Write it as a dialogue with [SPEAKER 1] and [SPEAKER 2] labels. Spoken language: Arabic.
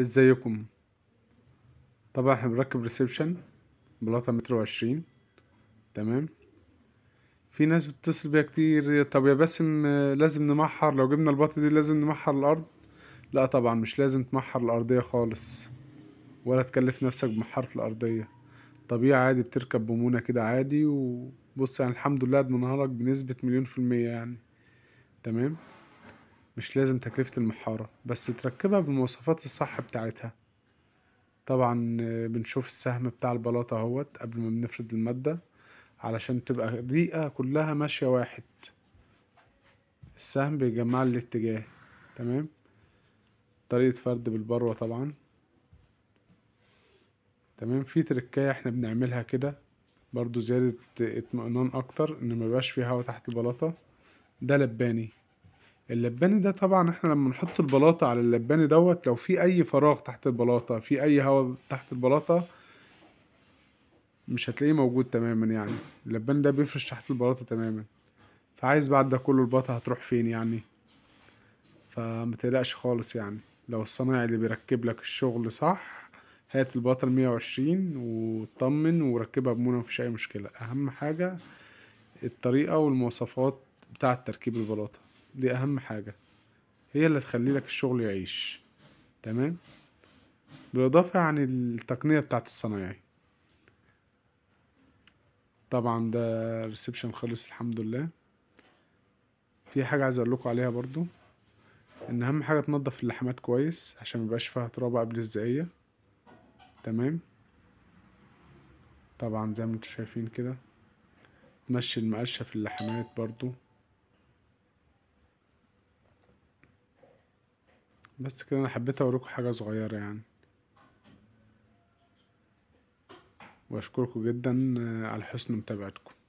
[SPEAKER 1] ازيكم طبعا احنا بنركب ريسبشن بلاطة متر وعشرين تمام في ناس بتتصل بيا كتير طب يا باسم لازم نمحر لو جبنا البطه دي لازم نمحر الارض لا طبعا مش لازم تمحر الارضية خالص ولا تكلف نفسك بمحارة الارضية طبيعي عادي بتركب بمونة كده عادي وبص يعني الحمد لله ضمنها لك بنسبة مليون في المية يعني تمام مش لازم تكلفة المحارة بس تركبها بالمواصفات الصح بتاعتها طبعا بنشوف السهم بتاع البلاطة اهوت قبل ما بنفرد المادة علشان تبقى الريقة كلها ماشية واحد السهم بيجمع الاتجاه تمام طريقة فرد بالبروة طبعا تمام في تركاية احنا بنعملها كده برضو زيادة اطمئنان اكتر ان مبقاش في هوا تحت البلاطة ده لباني اللباني ده طبعا احنا لما نحط البلاطة على اللباني دوت لو في اي فراغ تحت البلاطة في اي هواء تحت البلاطة مش هتلاقيه موجود تماما يعني اللبان ده بيفرش تحت البلاطة تماما فعايز بعد ده كله البلاطة هتروح فين يعني فمتقلقش خالص يعني لو الصنايعي اللي بيركب لك الشغل صح هات البلاطة المية وعشرين وطمن وركبها بمونة مفيش أي مشكلة أهم حاجة الطريقة والمواصفات بتاعة تركيب البلاطة دي اهم حاجة هي اللي تخلي لك الشغل يعيش تمام بالاضافة عن التقنية بتاعت الصنايعي طبعا ده ريسبشن خلص الحمد لله في حاجة عايز اقول عليها برضو ان اهم حاجة تنضف اللحمات كويس عشان ميبقاش فيها تراب قبل الزقية تمام طبعا زي ما انتوا شايفين كده تمشي المقشة في اللحمات برضو بس كده انا حبيت اوريكم حاجة صغيرة يعني واشكركم جدا آه، على حسن متابعتكم